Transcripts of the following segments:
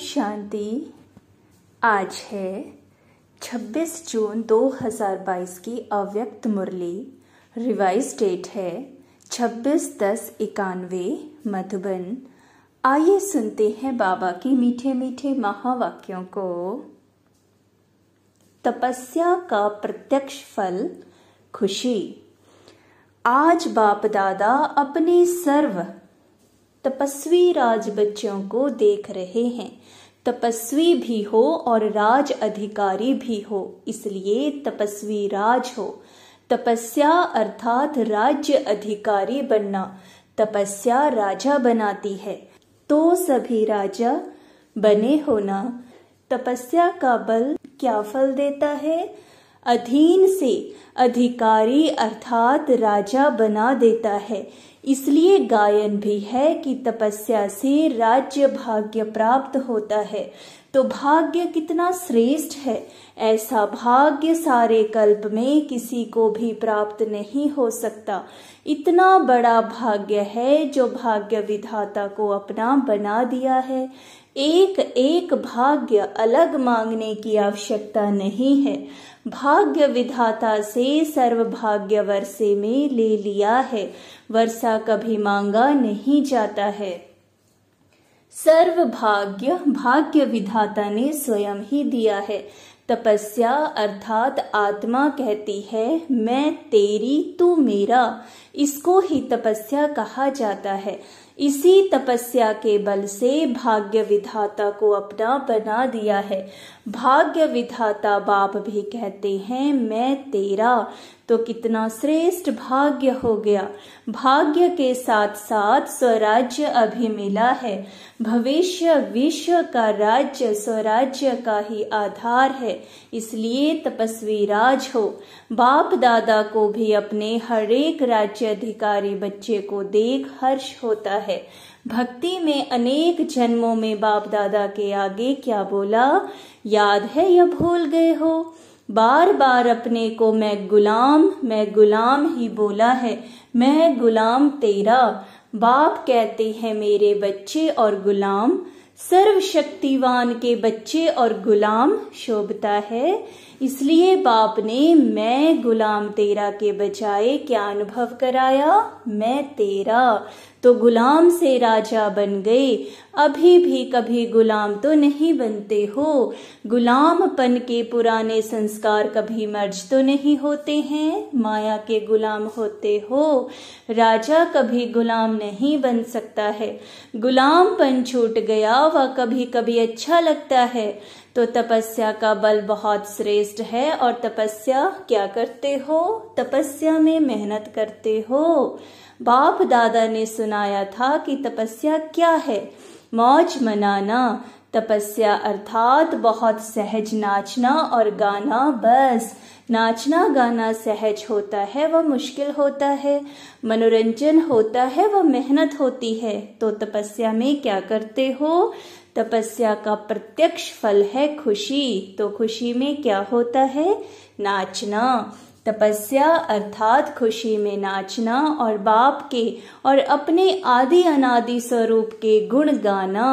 शांति आज है 26 जून 2022 की अव्यक्त मुरली रिवाइज डेट है 26 दस इक्यानवे मधुबन आइए सुनते हैं बाबा के मीठे मीठे महावाक्यों को तपस्या का प्रत्यक्ष फल खुशी आज बाप दादा अपने सर्व तपस्वी राज बच्चों को देख रहे हैं तपस्वी भी हो और राज अधिकारी भी हो इसलिए तपस्वी राज हो तपस्या अर्थात राज्य अधिकारी बनना तपस्या राजा बनाती है तो सभी राजा बने होना तपस्या का बल क्या फल देता है अधीन से अधिकारी अर्थात राजा बना देता है इसलिए गायन भी है कि तपस्या से राज्य भाग्य प्राप्त होता है तो भाग्य कितना श्रेष्ठ है ऐसा भाग्य सारे कल्प में किसी को भी प्राप्त नहीं हो सकता इतना बड़ा भाग्य है जो भाग्य विधाता को अपना बना दिया है एक एक भाग्य अलग मांगने की आवश्यकता नहीं है भाग्य विधाता से सर्व भाग्य वर्षे में ले लिया है वर्षा कभी मांगा नहीं जाता है सर्व भाग्य भाग्य विधाता ने स्वयं ही दिया है तपस्या अर्थात आत्मा कहती है मैं तेरी तू मेरा इसको ही तपस्या कहा जाता है इसी तपस्या के बल से भाग्य विधाता को अपना बना दिया है भाग्य विधाता बाप भी कहते हैं मैं तेरा तो कितना श्रेष्ठ भाग्य हो गया भाग्य के साथ साथ स्वराज्य अभी मिला है भविष्य विश्व का राज्य स्वराज्य का ही आधार है इसलिए तपस्वी राज हो बाप दादा को भी अपने हरेक राज्य अधिकारी बच्चे को देख हर्ष होता है भक्ति में अनेक जन्मों में बाप दादा के आगे क्या बोला याद है या भूल गए हो बार बार अपने को मैं गुलाम मैं गुलाम ही बोला है मैं गुलाम तेरा बाप कहते हैं मेरे बच्चे और गुलाम सर्वशक्तिवान के बच्चे और गुलाम शोभता है इसलिए बाप ने मैं गुलाम तेरा के बजाय क्या अनुभव कराया मैं तेरा तो गुलाम से राजा बन गए अभी भी कभी गुलाम तो नहीं बनते हो गुलामपन के पुराने संस्कार कभी मर्ज तो नहीं होते हैं माया के गुलाम होते हो राजा कभी गुलाम नहीं बन सकता है गुलामपन छूट गया वह कभी कभी अच्छा लगता है तो तपस्या का बल बहुत श्रेष्ठ है और तपस्या क्या करते हो तपस्या में मेहनत करते हो बाप दादा ने सुनाया था कि तपस्या क्या है मौज मनाना तपस्या अर्थात बहुत सहज नाचना और गाना बस नाचना गाना सहज होता है वह मुश्किल होता है मनोरंजन होता है वह मेहनत होती है तो तपस्या में क्या करते हो तपस्या का प्रत्यक्ष फल है खुशी तो खुशी में क्या होता है नाचना तपस्या अर्थात खुशी में नाचना और बाप के और अपने आदि अनादि स्वरूप के गुण गाना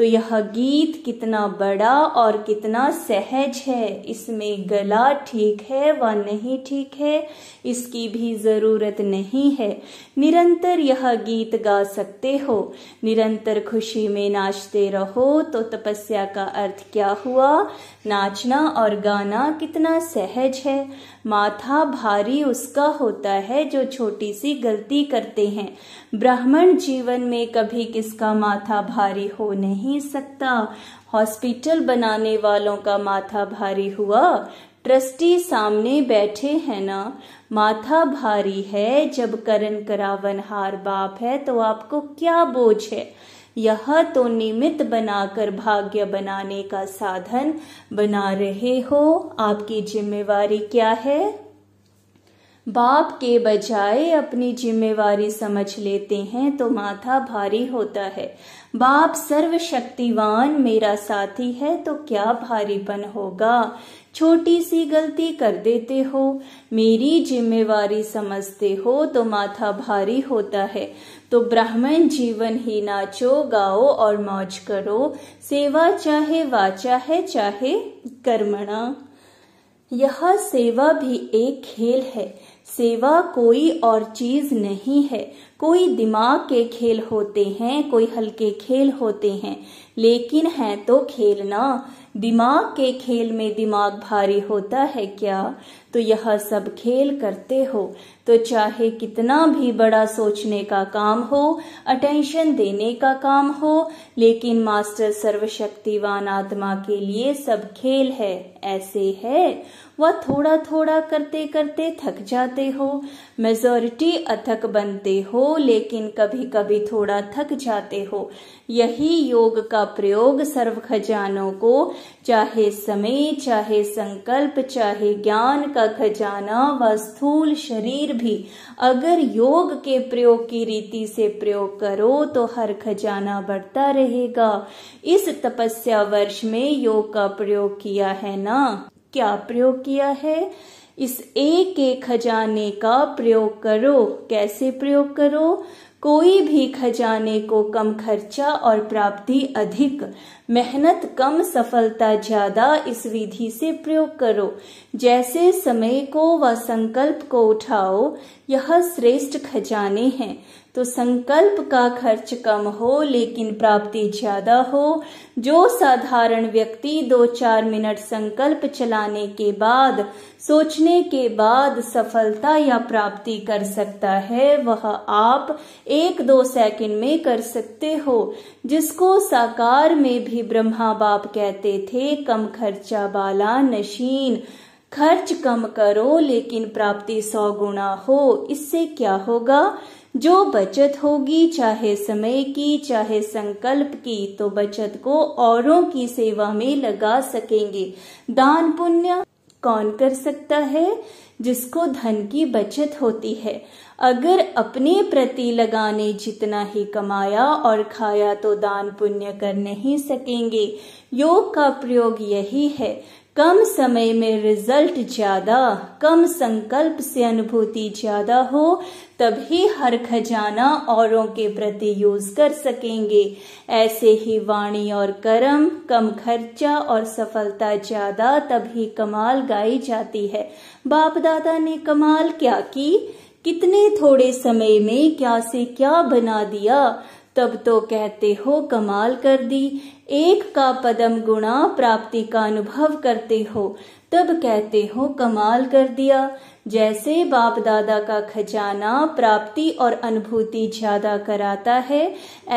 तो यह गीत कितना बड़ा और कितना सहज है इसमें गला ठीक है व नहीं ठीक है इसकी भी जरूरत नहीं है निरंतर यह गीत गा सकते हो निरंतर खुशी में नाचते रहो तो तपस्या का अर्थ क्या हुआ नाचना और गाना कितना सहज है माथा भारी उसका होता है जो छोटी सी गलती करते हैं ब्राह्मण जीवन में कभी किसका माथा भारी हो नहीं नहीं सकता हॉस्पिटल बनाने वालों का माथा भारी हुआ ट्रस्टी सामने बैठे हैं ना माथा भारी है जब करण करावन हार बाप है तो आपको क्या बोझ है यह तो निमित बनाकर भाग्य बनाने का साधन बना रहे हो आपकी जिम्मेवारी क्या है बाप के बजाय अपनी जिम्मेवारी समझ लेते हैं तो माथा भारी होता है बाप सर्वशक्तिवान मेरा साथी है तो क्या भारीपन होगा छोटी सी गलती कर देते हो मेरी जिम्मेवारी समझते हो तो माथा भारी होता है तो ब्राह्मण जीवन ही नाचो गाओ और मौज करो सेवा चाहे वाचा है चाहे कर्मणा यह सेवा भी एक खेल है सेवा कोई और चीज नहीं है कोई दिमाग के खेल होते हैं कोई हल्के खेल होते हैं लेकिन है तो खेलना दिमाग के खेल में दिमाग भारी होता है क्या तो यह सब खेल करते हो तो चाहे कितना भी बड़ा सोचने का काम हो अटेंशन देने का काम हो लेकिन मास्टर सर्वशक्तिवान आत्मा के लिए सब खेल है ऐसे है वह थोड़ा थोड़ा करते करते थक जाते हो मेजोरिटी अथक बनते हो लेकिन कभी कभी थोड़ा थक जाते हो यही योग का प्रयोग सर्व खजानों को चाहे समय चाहे संकल्प चाहे ज्ञान का खजाना व स्थूल शरीर भी अगर योग के प्रयोग की रीति से प्रयोग करो तो हर खजाना बढ़ता रहेगा इस तपस्या वर्ष में योग का प्रयोग किया है ना क्या प्रयोग किया है इस एक एक खजाने का प्रयोग करो कैसे प्रयोग करो कोई भी खजाने को कम खर्चा और प्राप्ति अधिक मेहनत कम सफलता ज्यादा इस विधि से प्रयोग करो जैसे समय को व संकल्प को उठाओ यह श्रेष्ठ खजाने हैं तो संकल्प का खर्च कम हो लेकिन प्राप्ति ज्यादा हो जो साधारण व्यक्ति दो चार मिनट संकल्प चलाने के बाद सोचने के बाद सफलता या प्राप्ति कर सकता है वह आप एक दो सेकंड में कर सकते हो जिसको साकार में भी ब्रह्मा बाप कहते थे कम खर्चा वाला नशीन खर्च कम करो लेकिन प्राप्ति सौ गुणा हो इससे क्या होगा जो बचत होगी चाहे समय की चाहे संकल्प की तो बचत को औरों की सेवा में लगा सकेंगे दान पुण्य कौन कर सकता है जिसको धन की बचत होती है अगर अपने प्रति लगाने जितना ही कमाया और खाया तो दान पुण्य कर नहीं सकेंगे योग का प्रयोग यही है कम समय में रिजल्ट ज्यादा कम संकल्प से अनुभूति ज्यादा हो तभी हर खजाना औरों के प्रति यूज कर सकेंगे ऐसे ही वाणी और कर्म कम खर्चा और सफलता ज्यादा तभी कमाल गाई जाती है बाप दादा ने कमाल क्या की कितने थोड़े समय में क्या से क्या बना दिया तब तो कहते हो कमाल कर दी एक का पदम गुणा प्राप्ति का अनुभव करते हो तब कहते हो कमाल कर दिया जैसे बाप दादा का खजाना प्राप्ति और अनुभूति ज्यादा कराता है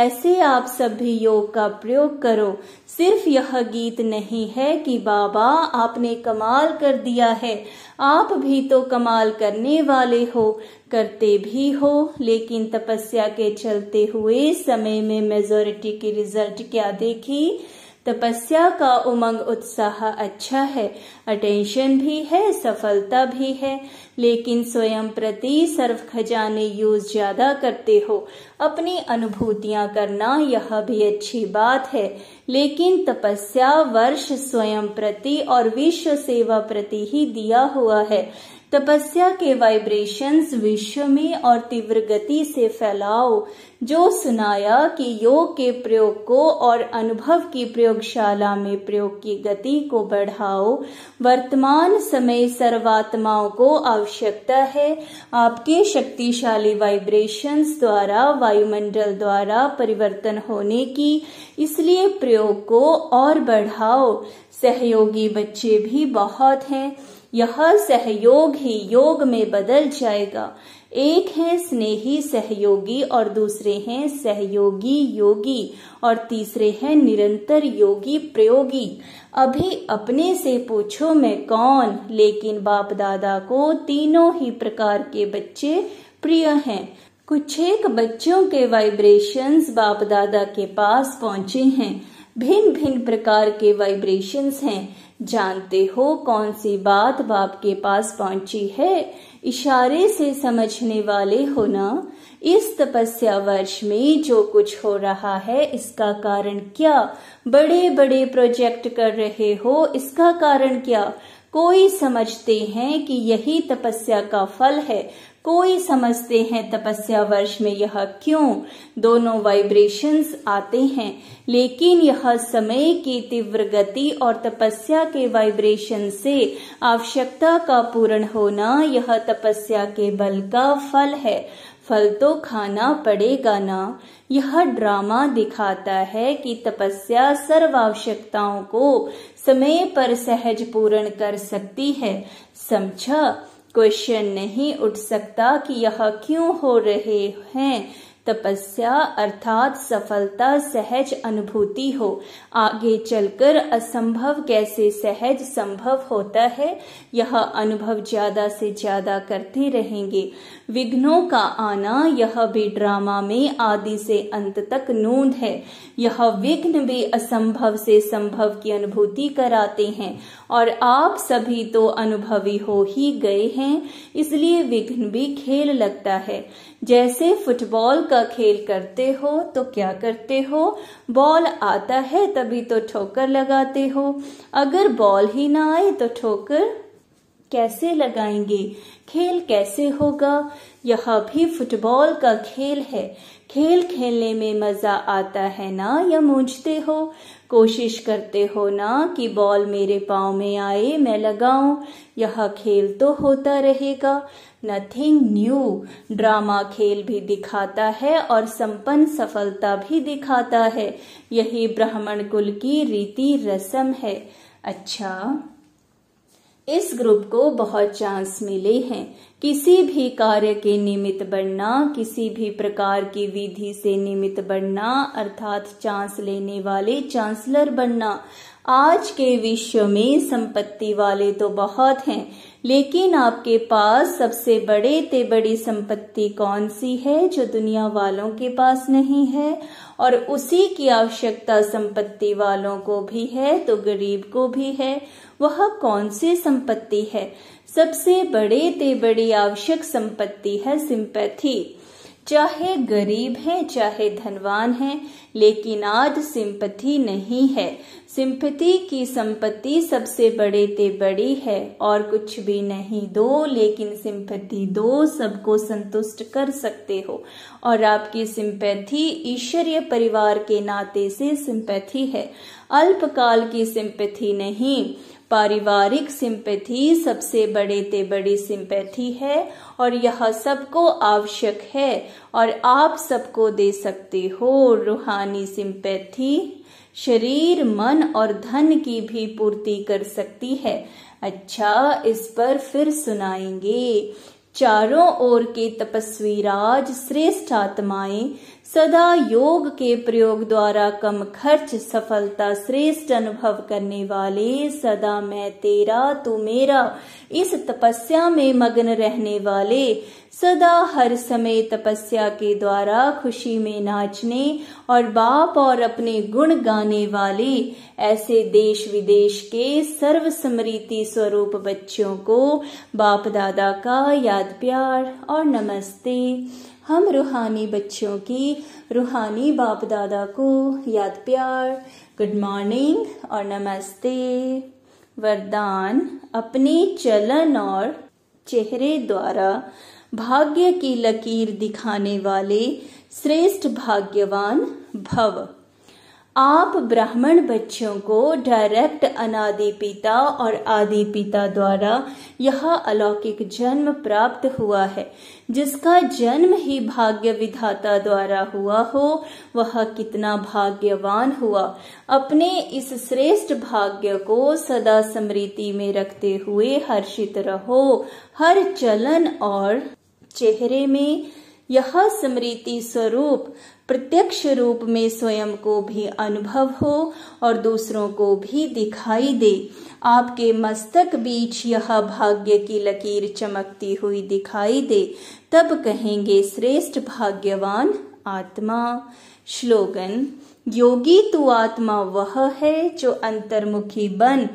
ऐसे आप सब भी योग का प्रयोग करो सिर्फ यह गीत नहीं है कि बाबा आपने कमाल कर दिया है आप भी तो कमाल करने वाले हो करते भी हो लेकिन तपस्या के चलते हुए समय में मेजोरिटी की रिजल्ट क्या देखी तपस्या का उमंग उत्साह अच्छा है अटेंशन भी है सफलता भी है लेकिन स्वयं प्रति सर्व खजाने यूज ज्यादा करते हो अपनी अनुभूतियां करना यह भी अच्छी बात है लेकिन तपस्या वर्ष स्वयं प्रति और विश्व सेवा प्रति ही दिया हुआ है तपस्या के वाइब्रेशंस विश्व में और तीव्र गति से फैलाओ जो सुनाया कि योग के प्रयोग को और अनुभव की प्रयोगशाला में प्रयोग की गति को बढ़ाओ वर्तमान समय सर्वात्माओं को आवश्यकता है आपके शक्तिशाली वाइब्रेशंस द्वारा वायुमंडल द्वारा परिवर्तन होने की इसलिए प्रयोग को और बढ़ाओ सहयोगी बच्चे भी बहुत हैं यह सहयोग ही योग में बदल जाएगा एक है स्नेही सहयोगी और दूसरे हैं सहयोगी योगी और तीसरे हैं निरंतर योगी प्रयोगी अभी अपने से पूछो मैं कौन लेकिन बाप दादा को तीनों ही प्रकार के बच्चे प्रिय हैं कुछ एक बच्चों के वाइब्रेशंस बाप दादा के पास पहुंचे हैं भिन्न भिन्न प्रकार के वाइब्रेशंस हैं जानते हो कौन सी बात बाप के पास पहुंची है इशारे से समझने वाले होना इस तपस्या वर्ष में जो कुछ हो रहा है इसका कारण क्या बड़े बड़े प्रोजेक्ट कर रहे हो इसका कारण क्या कोई समझते हैं कि यही तपस्या का फल है कोई समझते हैं तपस्या वर्ष में यह क्यों दोनों वाइब्रेशंस आते हैं लेकिन यह समय की तीव्र गति और तपस्या के वाइब्रेशन से आवश्यकता का पूर्ण होना यह तपस्या के बल का फल है फल तो खाना पड़ेगा ना यह ड्रामा दिखाता है कि तपस्या सर्व आवश्यकताओं को समय पर सहज पूर्ण कर सकती है समझा क्वेश्चन नहीं उठ सकता कि यह क्यों हो रहे हैं तपस्या अर्थात सफलता सहज अनुभूति हो आगे चलकर असंभव कैसे सहज संभव होता है यह अनुभव ज्यादा से ज्यादा करते रहेंगे विघ्नों का आना यह भी ड्रामा में आदि से अंत तक नूंद है यह विघ्न भी असंभव से संभव की अनुभूति कराते हैं और आप सभी तो अनुभवी हो ही गए हैं इसलिए विघ्न भी खेल लगता है जैसे फुटबॉल का खेल करते हो तो क्या करते हो बॉल आता है तभी तो ठोकर लगाते हो अगर बॉल ही ना आए तो ठोकर कैसे लगाएंगे खेल कैसे होगा यह भी फुटबॉल का खेल है खेल खेलने में मजा आता है ना या मूझते हो कोशिश करते हो ना कि बॉल मेरे पाँव में आए मैं लगाऊं यह खेल तो होता रहेगा नथिंग न्यू ड्रामा खेल भी दिखाता है और संपन्न सफलता भी दिखाता है यही ब्राह्मण कुल की रीति रसम है अच्छा इस ग्रुप को बहुत चांस मिले हैं किसी भी कार्य के निमित्त बनना किसी भी प्रकार की विधि से निमित्त बनना अर्थात चांस लेने वाले चांसलर बनना आज के विश्व में संपत्ति वाले तो बहुत हैं लेकिन आपके पास सबसे बड़े ते बड़ी संपत्ति कौन सी है जो दुनिया वालों के पास नहीं है और उसी की आवश्यकता संपत्ति वालों को भी है तो गरीब को भी है वह कौन सी संपत्ति है सबसे बड़े ते बड़ी आवश्यक संपत्ति है सिंपैथी चाहे गरीब है चाहे धनवान है लेकिन आज सिंपथी नहीं है सिंपथी की संपत्ति सबसे बड़े ते बड़ी है और कुछ भी नहीं दो लेकिन सिंपथी दो सबको संतुष्ट कर सकते हो और आपकी सिंपैथी ईश्वरीय परिवार के नाते से सिंपैथी है अल्पकाल की सिंपति नहीं पारिवारिक सिंपैथी सबसे बड़े ते बड़ी सिंपैथी है और यह सबको आवश्यक है और आप सबको दे सकते हो रूहानी सिंपैथी शरीर मन और धन की भी पूर्ति कर सकती है अच्छा इस पर फिर सुनाएंगे चारों ओर के तपस्वी राज श्रेष्ठ आत्माएं सदा योग के प्रयोग द्वारा कम खर्च सफलता श्रेष्ठ अनुभव करने वाले सदा मैं तेरा तू मेरा इस तपस्या में मग्न रहने वाले सदा हर समय तपस्या के द्वारा खुशी में नाचने और बाप और अपने गुण गाने वाले ऐसे देश विदेश के सर्व समृति स्वरूप बच्चों को बाप दादा का याद प्यार और नमस्ते हम रूहानी बच्चों की रूहानी बाप दादा को याद प्यार गुड मॉर्निंग और नमस्ते वरदान अपने चलन और चेहरे द्वारा भाग्य की लकीर दिखाने वाले श्रेष्ठ भाग्यवान भव आप ब्राह्मण बच्चों को डायरेक्ट अनादि पिता और आदि पिता द्वारा यह अलौकिक जन्म प्राप्त हुआ है जिसका जन्म ही भाग्य विधाता द्वारा हुआ हो वह कितना भाग्यवान हुआ अपने इस श्रेष्ठ भाग्य को सदा स्मृति में रखते हुए हर्षित रहो हर चलन और चेहरे में यह स्मृति स्वरूप प्रत्यक्ष रूप में स्वयं को भी अनुभव हो और दूसरों को भी दिखाई दे आपके मस्तक बीच यह भाग्य की लकीर चमकती हुई दिखाई दे तब कहेंगे श्रेष्ठ भाग्यवान आत्मा श्लोगन योगी तू आत्मा वह है जो अंतर्मुखी बन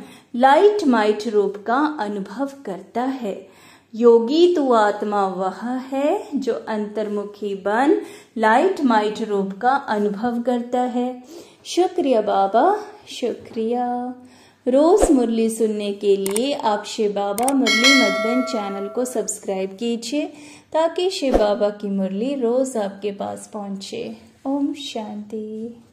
लाइट माइट रूप का अनुभव करता है योगी तू आत्मा वह है जो अंतर्मुखी बन लाइट माइट रूप का अनुभव करता है शुक्रिया बाबा शुक्रिया रोज मुरली सुनने के लिए आप शिव बाबा मुरली मधुबन चैनल को सब्सक्राइब कीजिए ताकि शिव बाबा की मुरली रोज आपके पास पहुंचे ओम शांति